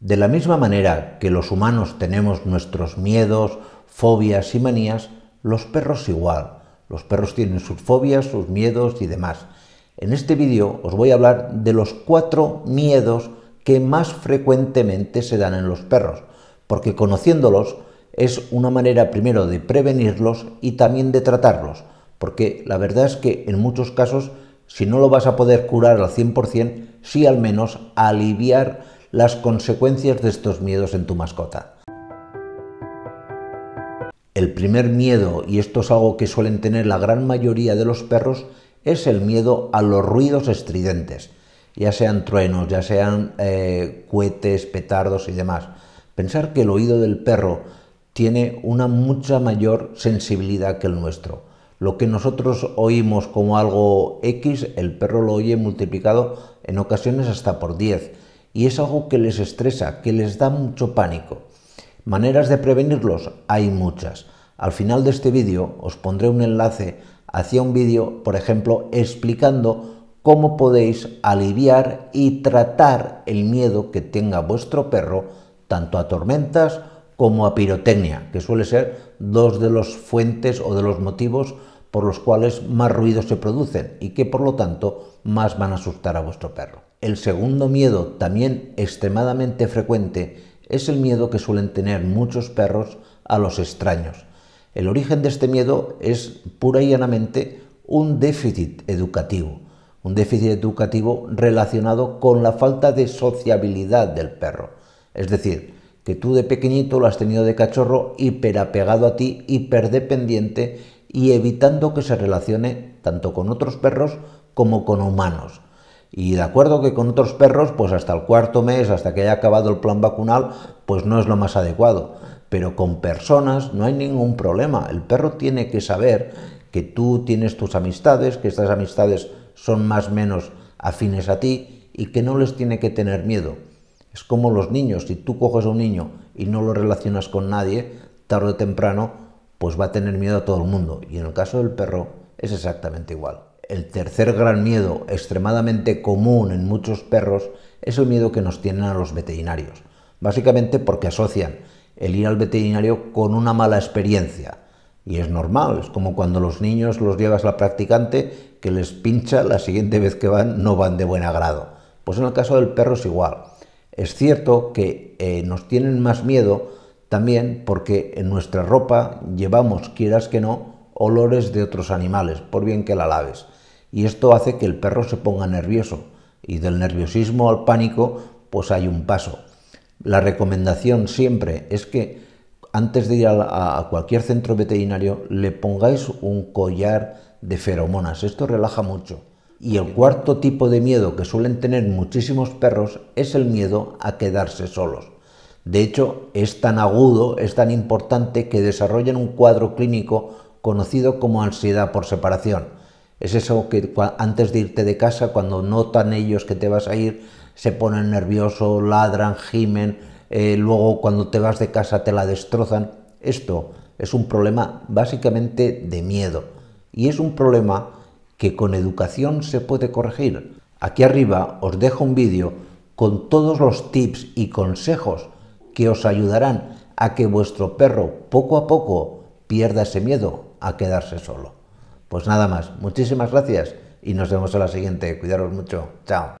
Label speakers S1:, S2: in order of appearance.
S1: De la misma manera que los humanos tenemos nuestros miedos, fobias y manías, los perros igual. Los perros tienen sus fobias, sus miedos y demás. En este vídeo os voy a hablar de los cuatro miedos que más frecuentemente se dan en los perros, porque conociéndolos es una manera primero de prevenirlos y también de tratarlos, porque la verdad es que en muchos casos, si no lo vas a poder curar al 100%, sí al menos aliviar las consecuencias de estos miedos en tu mascota. El primer miedo, y esto es algo que suelen tener la gran mayoría de los perros, es el miedo a los ruidos estridentes, ya sean truenos, ya sean eh, cohetes, petardos y demás. Pensar que el oído del perro tiene una mucha mayor sensibilidad que el nuestro. Lo que nosotros oímos como algo X, el perro lo oye multiplicado en ocasiones hasta por 10 y es algo que les estresa, que les da mucho pánico. Maneras de prevenirlos hay muchas. Al final de este vídeo os pondré un enlace hacia un vídeo, por ejemplo, explicando cómo podéis aliviar y tratar el miedo que tenga vuestro perro tanto a tormentas como a pirotecnia, que suele ser dos de las fuentes o de los motivos por los cuales más ruidos se producen y que por lo tanto más van a asustar a vuestro perro. El segundo miedo, también extremadamente frecuente, es el miedo que suelen tener muchos perros a los extraños. El origen de este miedo es pura y llanamente un déficit educativo, un déficit educativo relacionado con la falta de sociabilidad del perro. Es decir, que tú de pequeñito lo has tenido de cachorro hiperapegado a ti, hiperdependiente y evitando que se relacione tanto con otros perros como con humanos. Y de acuerdo que con otros perros, pues hasta el cuarto mes, hasta que haya acabado el plan vacunal, pues no es lo más adecuado. Pero con personas no hay ningún problema. El perro tiene que saber que tú tienes tus amistades, que estas amistades son más o menos afines a ti y que no les tiene que tener miedo. Es como los niños, si tú coges a un niño y no lo relacionas con nadie, tarde o temprano pues va a tener miedo a todo el mundo. Y en el caso del perro es exactamente igual. El tercer gran miedo extremadamente común en muchos perros es el miedo que nos tienen a los veterinarios. Básicamente porque asocian el ir al veterinario con una mala experiencia. Y es normal, es como cuando los niños los llevas a la practicante que les pincha la siguiente vez que van no van de buen agrado. Pues en el caso del perro es igual. Es cierto que eh, nos tienen más miedo también porque en nuestra ropa llevamos, quieras que no, olores de otros animales, por bien que la laves. Y esto hace que el perro se ponga nervioso. Y del nerviosismo al pánico, pues hay un paso. La recomendación siempre es que antes de ir a, a cualquier centro veterinario le pongáis un collar de feromonas. Esto relaja mucho. Y el cuarto tipo de miedo que suelen tener muchísimos perros es el miedo a quedarse solos. De hecho, es tan agudo, es tan importante que desarrollan un cuadro clínico conocido como ansiedad por separación. Es eso que antes de irte de casa, cuando notan ellos que te vas a ir, se ponen nerviosos, ladran, gimen, eh, luego cuando te vas de casa te la destrozan. Esto es un problema básicamente de miedo y es un problema que con educación se puede corregir. Aquí arriba os dejo un vídeo con todos los tips y consejos que os ayudarán a que vuestro perro poco a poco pierda ese miedo a quedarse solo. Pues nada más, muchísimas gracias y nos vemos en la siguiente. Cuidaros mucho, chao.